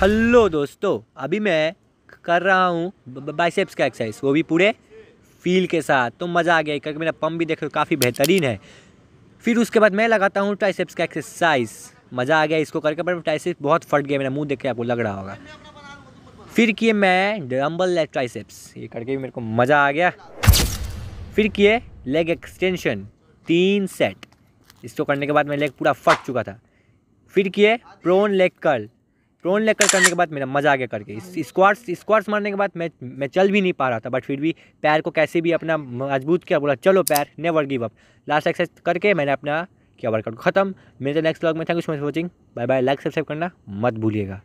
hello दोस्तों अभी मैं कर रहा हूँ बाइसेप्स का एक्सरसाइज वो भी पूरे फील के साथ तो मज़ा आ गया क्योंकि मेरा पम्प भी देखो काफ़ी बेहतरीन है फिर उसके बाद मैं लगाता हूँ ट्राइसेप्स का एक्सरसाइज मज़ा आ गया इसको करके पर ट्राइसेप्स बहुत फट गया मेरा मुंह देख के आपको लग रहा होगा फिर किए मैं डम्बल लेग ट्राइसेप्स ये करके भी मेरे को मज़ा आ गया फिर किए लेग एक्सटेंशन तीन सेट इसको करने के बाद मेरा लेग पूरा फट चुका था फिर किए प्रोन लेग कर्ल प्रोन लेकर करने के बाद मेरा मज़ा आ गया करके स्क्वाट्स स्क्वाट्स मारने के बाद मैं मैं चल भी नहीं पा रहा था बट फिर भी पैर को कैसे भी अपना मजबूत किया बोला चलो पैर never give up last exercise करके मैंने अपना किया वर्कआउट खत्म मेरे नेक्स्ट तो ब्लॉग में thank you so much watching bye bye like subscribe करना मत भूलिएगा